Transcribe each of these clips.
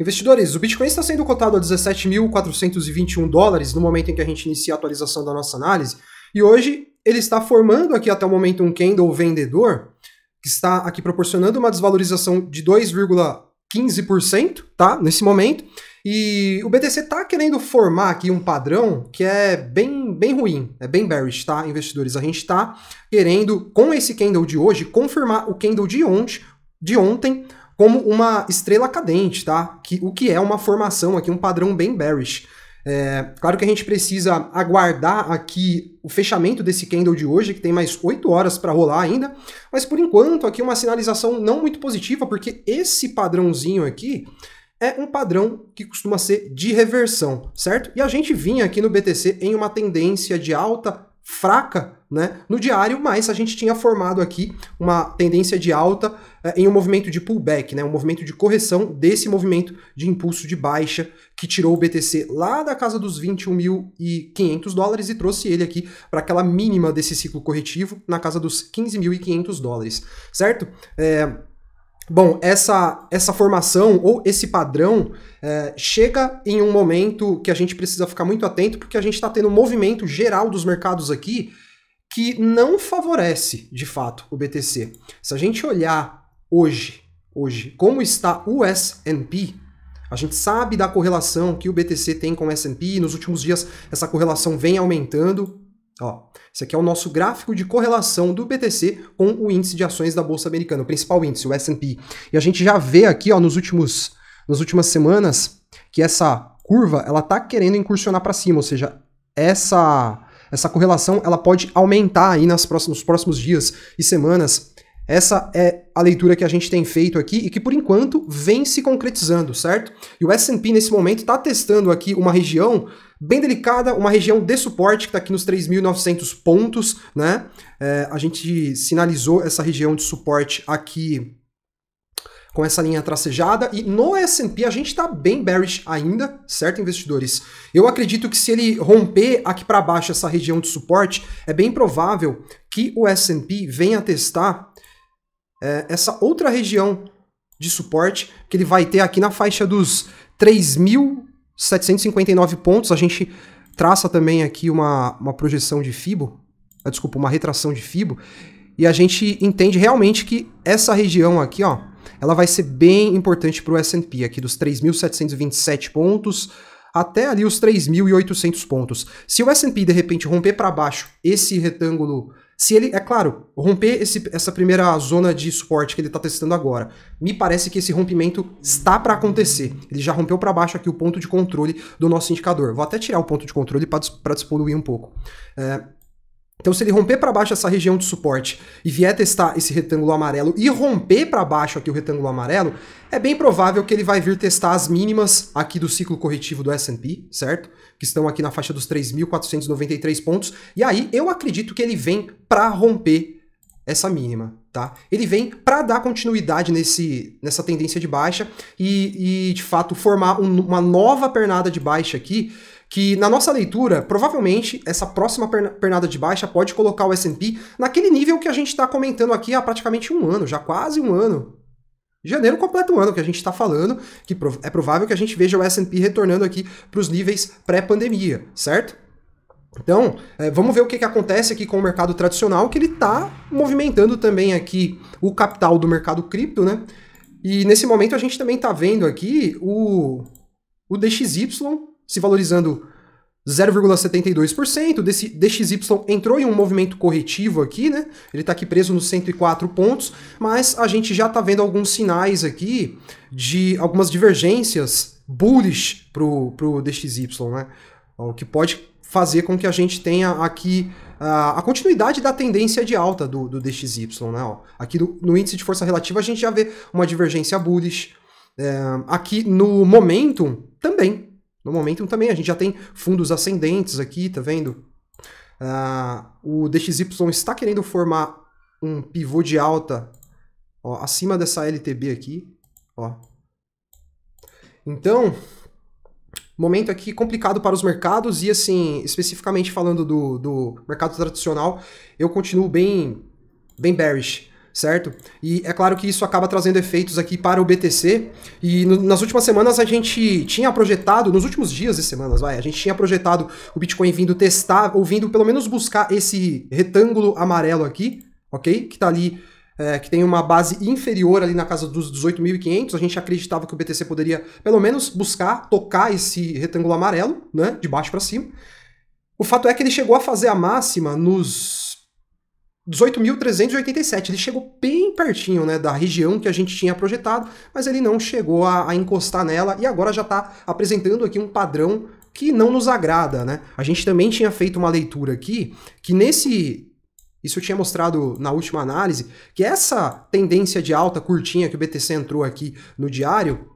Investidores, o Bitcoin está sendo cotado a 17.421 dólares no momento em que a gente inicia a atualização da nossa análise, e hoje ele está formando aqui até o momento um candle vendedor, que está aqui proporcionando uma desvalorização de 2,15%, tá? Nesse momento. E o BTC está querendo formar aqui um padrão que é bem, bem ruim, é bem bearish, tá, investidores? A gente está querendo, com esse candle de hoje, confirmar o candle de ontem, de ontem como uma estrela cadente, tá? Que, o que é uma formação aqui, um padrão bem bearish. É, claro que a gente precisa aguardar aqui o fechamento desse candle de hoje, que tem mais 8 horas para rolar ainda, mas por enquanto aqui uma sinalização não muito positiva, porque esse padrãozinho aqui é um padrão que costuma ser de reversão, certo? E a gente vinha aqui no BTC em uma tendência de alta fraca né, no diário, mas a gente tinha formado aqui uma tendência de alta eh, em um movimento de pullback, né, um movimento de correção desse movimento de impulso de baixa que tirou o BTC lá da casa dos 21.500 dólares e trouxe ele aqui para aquela mínima desse ciclo corretivo na casa dos 15.500 dólares, certo? É, Bom, essa, essa formação ou esse padrão é, chega em um momento que a gente precisa ficar muito atento, porque a gente está tendo um movimento geral dos mercados aqui que não favorece, de fato, o BTC. Se a gente olhar hoje, hoje como está o S&P, a gente sabe da correlação que o BTC tem com o S&P, nos últimos dias essa correlação vem aumentando. Ó, esse aqui é o nosso gráfico de correlação do BTC com o índice de ações da Bolsa Americana, o principal índice, o S&P. E a gente já vê aqui, ó, nos últimos, nas últimas semanas, que essa curva, ela está querendo incursionar para cima, ou seja, essa essa correlação, ela pode aumentar aí nas próximos, nos próximos dias e semanas. Essa é a leitura que a gente tem feito aqui e que por enquanto vem se concretizando, certo? E o S&P nesse momento está testando aqui uma região bem delicada, uma região de suporte que está aqui nos 3.900 pontos, né? É, a gente sinalizou essa região de suporte aqui com essa linha tracejada. E no S&P a gente está bem bearish ainda, certo, investidores? Eu acredito que se ele romper aqui para baixo essa região de suporte, é bem provável que o S&P venha testar é, essa outra região de suporte que ele vai ter aqui na faixa dos 3.000 759 pontos. A gente traça também aqui uma, uma projeção de FIBO, ah, desculpa, uma retração de FIBO, e a gente entende realmente que essa região aqui, ó, ela vai ser bem importante para o S&P, aqui dos 3.727 pontos, até ali os 3.800 pontos. Se o S&P de repente romper para baixo esse retângulo, se ele, é claro, romper esse, essa primeira zona de suporte que ele está testando agora, me parece que esse rompimento está para acontecer. Ele já rompeu para baixo aqui o ponto de controle do nosso indicador. Vou até tirar o ponto de controle para despoluir um pouco. É, então, se ele romper para baixo essa região de suporte e vier testar esse retângulo amarelo e romper para baixo aqui o retângulo amarelo, é bem provável que ele vai vir testar as mínimas aqui do ciclo corretivo do S&P, certo? Que estão aqui na faixa dos 3.493 pontos. E aí, eu acredito que ele vem para romper essa mínima, tá? Ele vem para dar continuidade nesse, nessa tendência de baixa e, e de fato, formar um, uma nova pernada de baixa aqui que na nossa leitura, provavelmente essa próxima pernada de baixa pode colocar o S&P naquele nível que a gente está comentando aqui há praticamente um ano, já quase um ano. Janeiro completo um ano que a gente está falando, que é provável que a gente veja o S&P retornando aqui para os níveis pré-pandemia, certo? Então, é, vamos ver o que, que acontece aqui com o mercado tradicional, que ele está movimentando também aqui o capital do mercado cripto, né? E nesse momento a gente também está vendo aqui o, o DXY se valorizando 0,72%. DXY entrou em um movimento corretivo aqui, né? Ele está aqui preso nos 104 pontos, mas a gente já está vendo alguns sinais aqui de algumas divergências bullish para o DXY, né? O que pode fazer com que a gente tenha aqui uh, a continuidade da tendência de alta do, do DXY, né? Ó, aqui no, no índice de força relativa a gente já vê uma divergência bullish. É, aqui no momentum também, no momento também a gente já tem fundos ascendentes aqui, tá vendo? Uh, o DXY está querendo formar um pivô de alta ó, acima dessa LTB aqui. Ó. Então, momento aqui complicado para os mercados e assim, especificamente falando do, do mercado tradicional, eu continuo bem, bem bearish certo? E é claro que isso acaba trazendo efeitos aqui para o BTC. E no, nas últimas semanas a gente tinha projetado, nos últimos dias e semanas, vai, a gente tinha projetado o Bitcoin vindo testar, ou vindo pelo menos buscar esse retângulo amarelo aqui, ok? Que está ali é, que tem uma base inferior ali na casa dos 18.500, a gente acreditava que o BTC poderia pelo menos buscar tocar esse retângulo amarelo, né, de baixo para cima. O fato é que ele chegou a fazer a máxima nos 18.387. Ele chegou bem pertinho né, da região que a gente tinha projetado, mas ele não chegou a, a encostar nela e agora já está apresentando aqui um padrão que não nos agrada. Né? A gente também tinha feito uma leitura aqui que nesse. Isso eu tinha mostrado na última análise, que essa tendência de alta curtinha que o BTC entrou aqui no diário,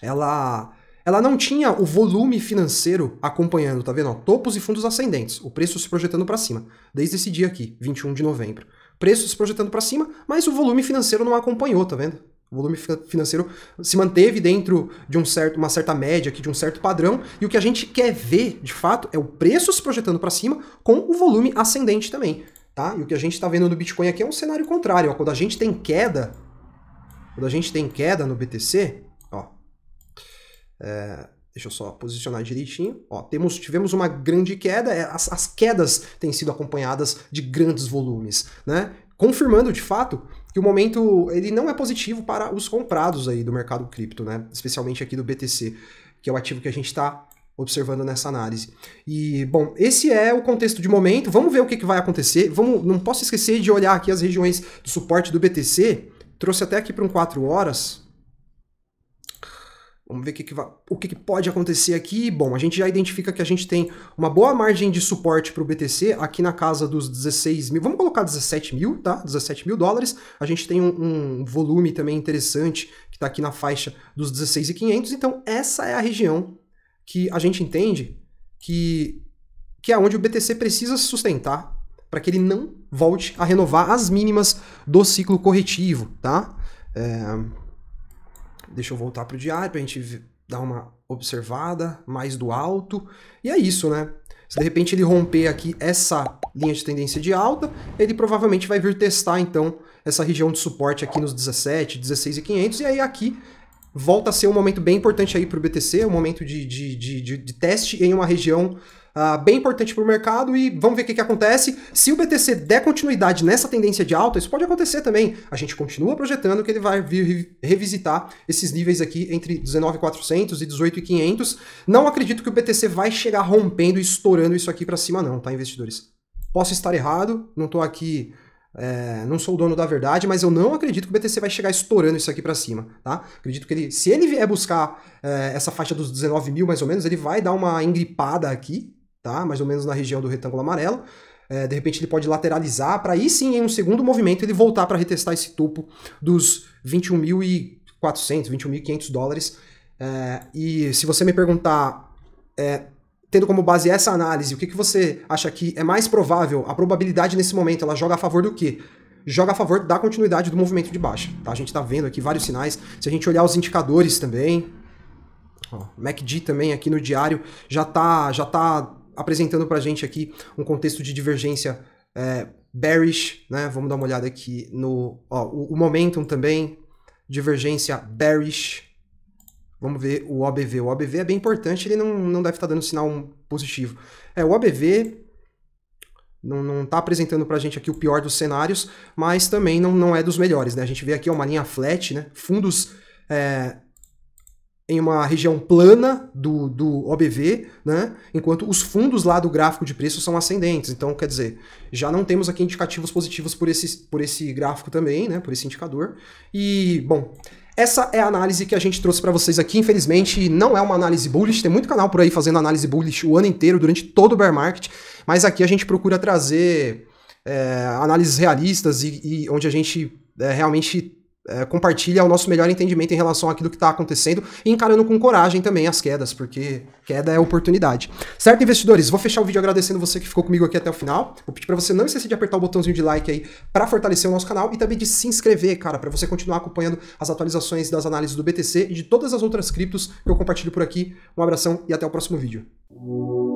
ela ela não tinha o volume financeiro acompanhando, tá vendo? topos e fundos ascendentes, o preço se projetando para cima, desde esse dia aqui, 21 de novembro. Preço se projetando para cima, mas o volume financeiro não acompanhou, tá vendo? O volume financeiro se manteve dentro de um certo, uma certa média aqui, de um certo padrão, e o que a gente quer ver, de fato, é o preço se projetando para cima com o volume ascendente também, tá? E o que a gente está vendo no Bitcoin aqui é um cenário contrário, ó. quando a gente tem queda, quando a gente tem queda no BTC, é, deixa eu só posicionar direitinho. Ó, temos, tivemos uma grande queda, é, as, as quedas têm sido acompanhadas de grandes volumes, né? Confirmando de fato que o momento ele não é positivo para os comprados aí do mercado cripto, né? Especialmente aqui do BTC, que é o ativo que a gente está observando nessa análise. E, bom, esse é o contexto de momento. Vamos ver o que, que vai acontecer. Vamos, não posso esquecer de olhar aqui as regiões do suporte do BTC. Trouxe até aqui para um 4 horas. Vamos ver o, que, que, o que, que, pode acontecer aqui. Bom, a gente já identifica que a gente tem uma boa margem de suporte para o BTC aqui na casa dos 16 mil. Vamos colocar 17 mil, tá? 17 mil dólares. A gente tem um, um volume também interessante que está aqui na faixa dos 16,500. Então, essa é a região que a gente entende que, que é onde o BTC precisa se sustentar para que ele não volte a renovar as mínimas do ciclo corretivo, tá? É, Deixa eu voltar pro diário pra gente dar uma observada mais do alto. E é isso, né? Se de repente ele romper aqui essa linha de tendência de alta, ele provavelmente vai vir testar então essa região de suporte aqui nos 17, 16 e 500 e aí aqui volta a ser um momento bem importante aí para o BTC, um momento de, de, de, de, teste em uma região uh, bem importante para o mercado e vamos ver o que, que acontece. Se o BTC der continuidade nessa tendência de alta, isso pode acontecer também. A gente continua projetando que ele vai vir revisitar esses níveis aqui entre 19,400 e 18,500. Não acredito que o BTC vai chegar rompendo e estourando isso aqui para cima não, tá, investidores? Posso estar errado, não estou aqui é, não sou o dono da verdade, mas eu não acredito que o BTC vai chegar estourando isso aqui para cima, tá? Acredito que ele, se ele vier buscar é, essa faixa dos 19 mil mais ou menos, ele vai dar uma engripada aqui, tá? Mais ou menos na região do retângulo amarelo. É, de repente ele pode lateralizar para aí sim, em um segundo movimento, ele voltar para retestar esse topo dos 21.400, 21.500 dólares. É, e se você me perguntar é, tendo como base essa análise, o que, que você acha que é mais provável? A probabilidade nesse momento, ela joga a favor do quê? Joga a favor da continuidade do movimento de baixa. Tá? A gente está vendo aqui vários sinais. Se a gente olhar os indicadores também, ó, MACD também aqui no diário já está já tá apresentando para a gente aqui um contexto de divergência é, bearish, né? Vamos dar uma olhada aqui no ó, o, o momentum também, divergência bearish, Vamos ver o OBV. O OBV é bem importante, ele não, não deve estar tá dando sinal positivo. É, o OBV não está apresentando para a gente aqui o pior dos cenários, mas também não, não é dos melhores. Né? A gente vê aqui ó, uma linha flat, né? fundos é, em uma região plana do, do OBV, né? enquanto os fundos lá do gráfico de preço são ascendentes. Então, quer dizer, já não temos aqui indicativos positivos por esse, por esse gráfico também, né? por esse indicador. E, bom, essa é a análise que a gente trouxe para vocês aqui. Infelizmente, não é uma análise bullish. Tem muito canal por aí fazendo análise bullish o ano inteiro, durante todo o bear market. Mas aqui a gente procura trazer é, análises realistas e, e onde a gente é, realmente é, compartilha o nosso melhor entendimento em relação àquilo que está acontecendo e encarando com coragem também as quedas, porque queda é oportunidade. Certo, investidores? Vou fechar o vídeo agradecendo você que ficou comigo aqui até o final. Vou pedir para você não esquecer de apertar o botãozinho de like aí para fortalecer o nosso canal e também de se inscrever, cara, para você continuar acompanhando as atualizações das análises do BTC e de todas as outras criptos que eu compartilho por aqui. Um abração e até o próximo vídeo.